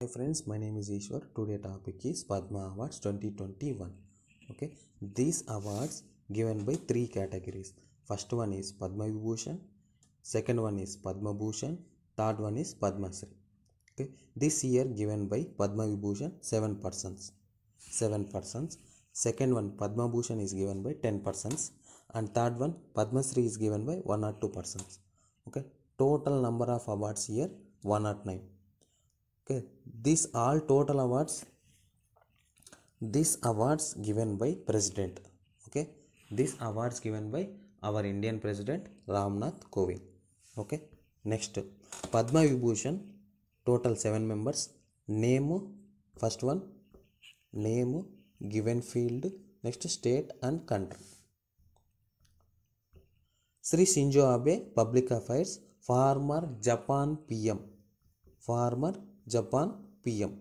Hi friends, my name is Ishwar. Today topic is Padma Awards 2021. Okay, these awards given by three categories. First one is Padma Vibhushan, second one is Padma Bhushan, third one is Padma Sri. Okay, this year given by Padma Vibhushan seven persons, seven persons. Second one Padma Bhushan is given by ten persons, and third one Padma Sri is given by one or two persons. Okay, total number of awards here one or nine okay this all total awards this awards given by president okay this awards given by our indian president ramnath kovind okay next padma vibhushan total 7 members name first one name given field next state and country Sri Sinjo Abe Public Affairs former Japan PM former Japan PM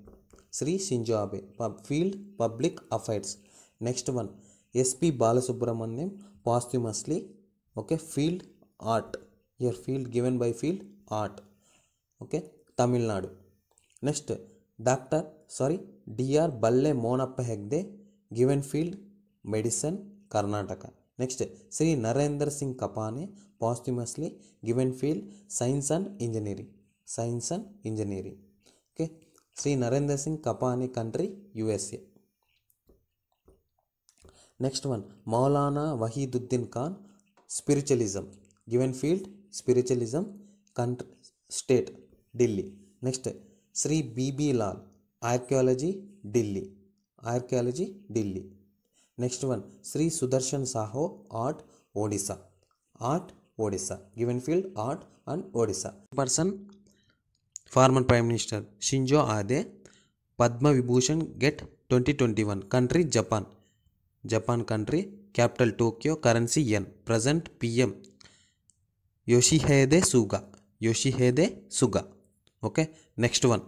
Shri Shinzo Abe field public affairs next one S P Balasubrahmanyam posthumously okay field art యర్ field given by field art okay Tamil Nadu next doctor sorry D R Balle Monappa Hegde given field medicine Karnataka next Shri Narinder Singh Kapany posthumously given field science and engineering science and engineering okay Shri Narendra Singh Kapany country USA next one Maulana Wahiduddin Khan spiritualism given field spiritualism country state Delhi next Shri B B Lal archaeology Delhi archaeology Delhi next one Shri Sudarshan Sahoo art Odisha art Odisha given field art and Odisha person former prime minister shinzo abe padma vibhushan get 2021 country japan japan country capital tokyo currency yen present pm yoshihide suga yoshihide suga okay next one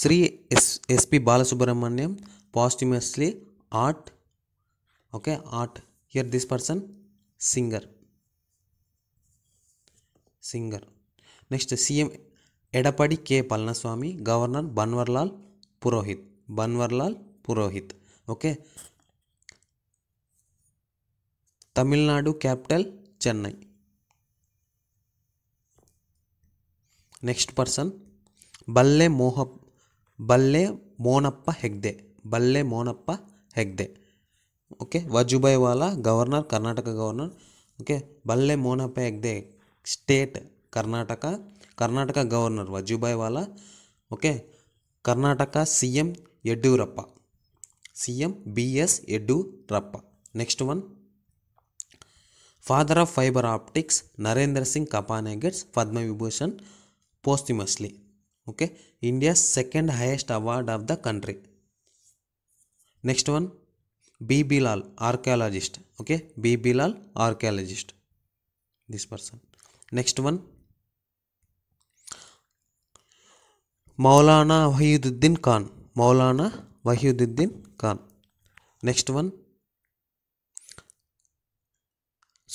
Shri S S P Balasubrahmanyam posthumously art okay art here this person singer singer next M Edappadi K Palaniswami governor Banwarilal Purohit Banwarilal Purohit okay तमिलना capital Chennai next person Balle मोह बल्ले मोनप हेगे बल्ले मोनप हेगे okay Vajubhai वाला governor Karnataka governor okay बल्ले मोनप हेगे state Karnataka Karnataka governor Vajubhai Vala okay Karnataka C M Yediyurappa C M B S Yediyurappa next one father of fibre optics Narendra Singh Kapany gets Padma Vibhushan posthumously okay India second highest award of the country next one B B Lal archaeologist okay B B Lal archaeologist this person next one Maulana Wahiduddin Khan Maulana Wahiduddin Khan next one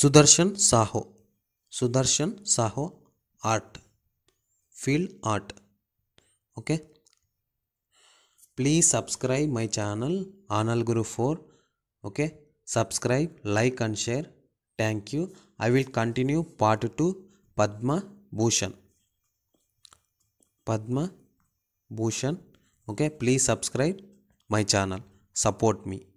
Sudarshan Sahoo Sudarshan Sahoo art field art okay please subscribe my channel ఆనల్ గురు four okay subscribe like and share thank you I will continue part two Padma Bhushan Padma Bhushan. Okay, please subscribe my channel. Support me.